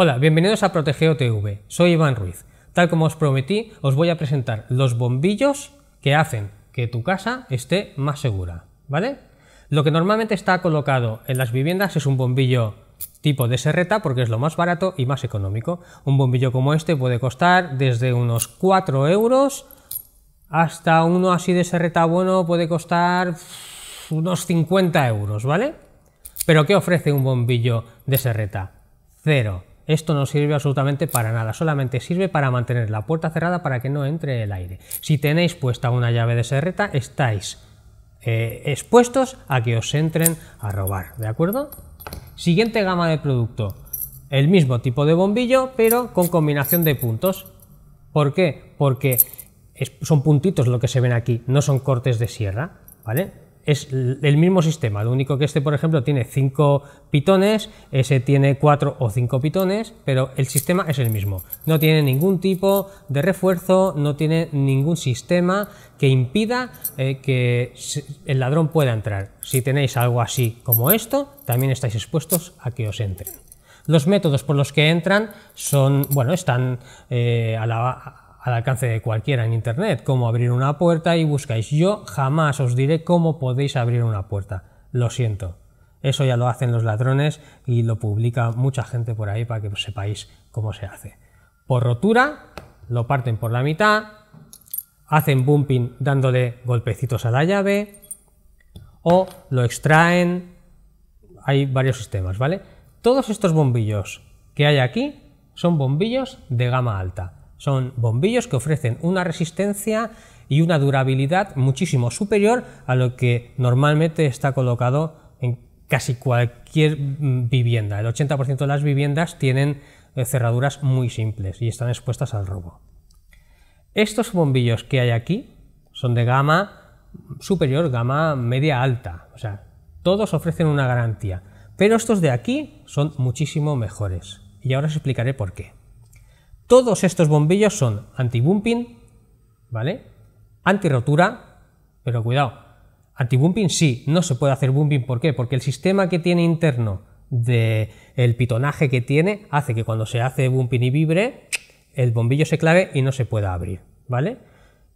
Hola, bienvenidos a Protegeo TV. Soy Iván Ruiz. Tal como os prometí, os voy a presentar los bombillos que hacen que tu casa esté más segura, ¿vale? Lo que normalmente está colocado en las viviendas es un bombillo tipo de serreta porque es lo más barato y más económico. Un bombillo como este puede costar desde unos 4 euros hasta uno así de serreta bueno puede costar unos 50 euros, ¿vale? Pero ¿qué ofrece un bombillo de serreta? Cero. Esto no sirve absolutamente para nada, solamente sirve para mantener la puerta cerrada para que no entre el aire. Si tenéis puesta una llave de serreta, estáis eh, expuestos a que os entren a robar, ¿de acuerdo? Siguiente gama de producto, el mismo tipo de bombillo, pero con combinación de puntos. ¿Por qué? Porque son puntitos lo que se ven aquí, no son cortes de sierra, ¿vale? es el mismo sistema, lo único que este, por ejemplo, tiene 5 pitones, ese tiene 4 o 5 pitones, pero el sistema es el mismo. No tiene ningún tipo de refuerzo, no tiene ningún sistema que impida eh, que el ladrón pueda entrar. Si tenéis algo así como esto, también estáis expuestos a que os entren. Los métodos por los que entran son, bueno, están eh, a la al alcance de cualquiera en Internet, cómo abrir una puerta y buscáis. Yo jamás os diré cómo podéis abrir una puerta. Lo siento. Eso ya lo hacen los ladrones y lo publica mucha gente por ahí para que sepáis cómo se hace. Por rotura, lo parten por la mitad, hacen bumping dándole golpecitos a la llave o lo extraen. Hay varios sistemas, ¿vale? Todos estos bombillos que hay aquí son bombillos de gama alta. Son bombillos que ofrecen una resistencia y una durabilidad muchísimo superior a lo que normalmente está colocado en casi cualquier mm, vivienda. El 80% de las viviendas tienen eh, cerraduras muy simples y están expuestas al robo. Estos bombillos que hay aquí son de gama superior, gama media alta, o sea, todos ofrecen una garantía, pero estos de aquí son muchísimo mejores y ahora os explicaré por qué. Todos estos bombillos son anti-bumping, ¿vale? Anti-rotura, pero cuidado, anti-bumping sí, no se puede hacer bumping, ¿por qué? Porque el sistema que tiene interno del el pitonaje que tiene hace que cuando se hace bumping y vibre, el bombillo se clave y no se pueda abrir, ¿vale?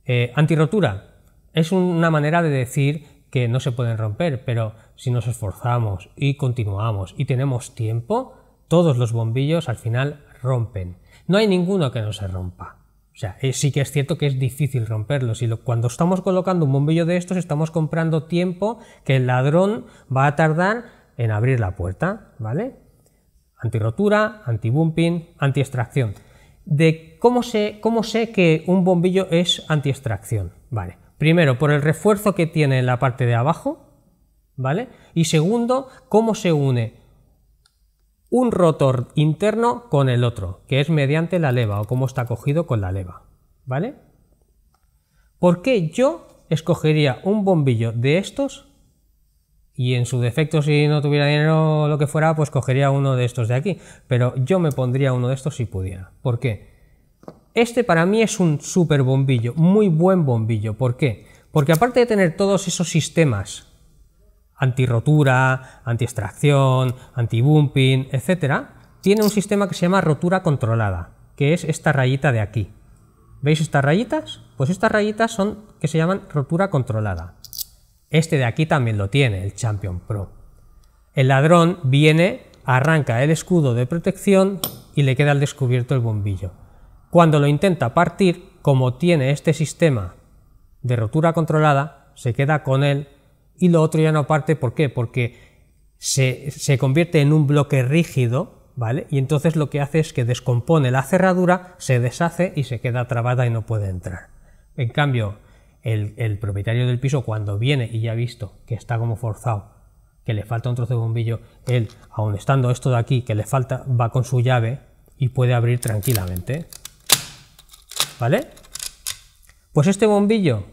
Eh, rotura es una manera de decir que no se pueden romper, pero si nos esforzamos y continuamos y tenemos tiempo, todos los bombillos al final rompen. No hay ninguno que no se rompa. O sea, eh, sí que es cierto que es difícil romperlos y cuando estamos colocando un bombillo de estos estamos comprando tiempo que el ladrón va a tardar en abrir la puerta, ¿vale? bumping anti extracción De cómo sé, cómo sé que un bombillo es extracción ¿vale? Primero, por el refuerzo que tiene en la parte de abajo, ¿vale? Y segundo, cómo se une un rotor interno con el otro, que es mediante la leva o cómo está cogido con la leva. ¿Vale? ¿Por qué yo escogería un bombillo de estos y en su defecto si no tuviera dinero o lo que fuera, pues cogería uno de estos de aquí. Pero yo me pondría uno de estos si pudiera. ¿Por qué? Este para mí es un super bombillo, muy buen bombillo. ¿Por qué? Porque aparte de tener todos esos sistemas anti-rotura, anti-extracción, anti-bumping, etc., tiene un sistema que se llama rotura controlada, que es esta rayita de aquí. ¿Veis estas rayitas? Pues estas rayitas son que se llaman rotura controlada. Este de aquí también lo tiene, el Champion Pro. El ladrón viene, arranca el escudo de protección y le queda al descubierto el bombillo. Cuando lo intenta partir, como tiene este sistema de rotura controlada, se queda con él y lo otro ya no parte. ¿Por qué? Porque se, convierte en un bloque rígido ¿Vale? Y entonces lo que hace es que descompone la cerradura, se deshace y se queda trabada y no puede entrar. En cambio, el, el, propietario del piso cuando viene y ya ha visto que está como forzado, que le falta un trozo de bombillo, él, aun estando esto de aquí, que le falta, va con su llave y puede abrir tranquilamente. ¿Vale? Pues este bombillo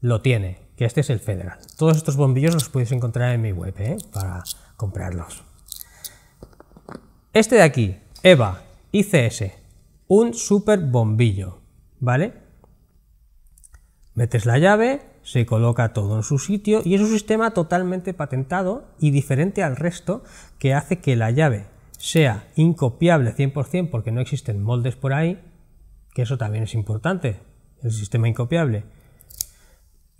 lo tiene que este es el Federal. Todos estos bombillos los podéis encontrar en mi web ¿eh? para comprarlos. Este de aquí, EVA ICS, un super bombillo, ¿vale? Metes la llave, se coloca todo en su sitio y es un sistema totalmente patentado y diferente al resto que hace que la llave sea incopiable 100% porque no existen moldes por ahí, que eso también es importante, el sistema incopiable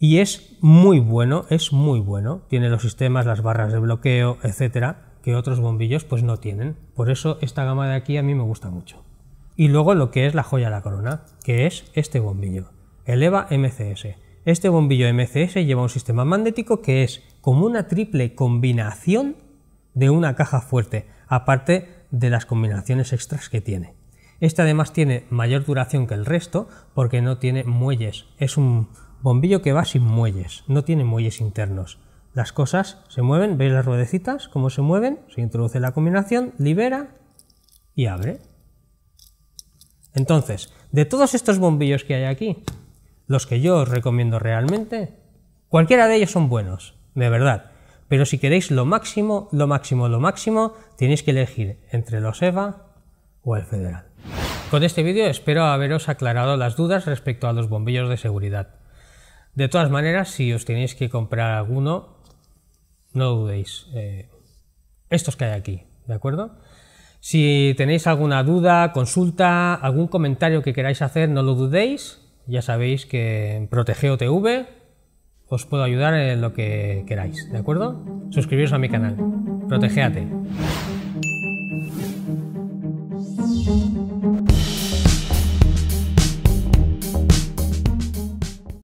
y es muy bueno, es muy bueno. Tiene los sistemas, las barras de bloqueo, etcétera, que otros bombillos pues no tienen. Por eso esta gama de aquí a mí me gusta mucho. Y luego lo que es la joya de la corona, que es este bombillo, el EVA MCS. Este bombillo MCS lleva un sistema magnético que es como una triple combinación de una caja fuerte, aparte de las combinaciones extras que tiene. Este además tiene mayor duración que el resto porque no tiene muelles. Es un Bombillo que va sin muelles, no tiene muelles internos. Las cosas se mueven, veis las ruedecitas, cómo se mueven, se introduce la combinación, libera y abre. Entonces, de todos estos bombillos que hay aquí, los que yo os recomiendo realmente, cualquiera de ellos son buenos, de verdad. Pero si queréis lo máximo, lo máximo, lo máximo, tenéis que elegir entre los EVA o el Federal. Con este vídeo espero haberos aclarado las dudas respecto a los bombillos de seguridad. De todas maneras, si os tenéis que comprar alguno, no dudéis. Eh, estos que hay aquí, ¿de acuerdo? Si tenéis alguna duda, consulta, algún comentario que queráis hacer, no lo dudéis. Ya sabéis que en Protegeo TV os puedo ayudar en lo que queráis, ¿de acuerdo? Suscribiros a mi canal. Protegeate.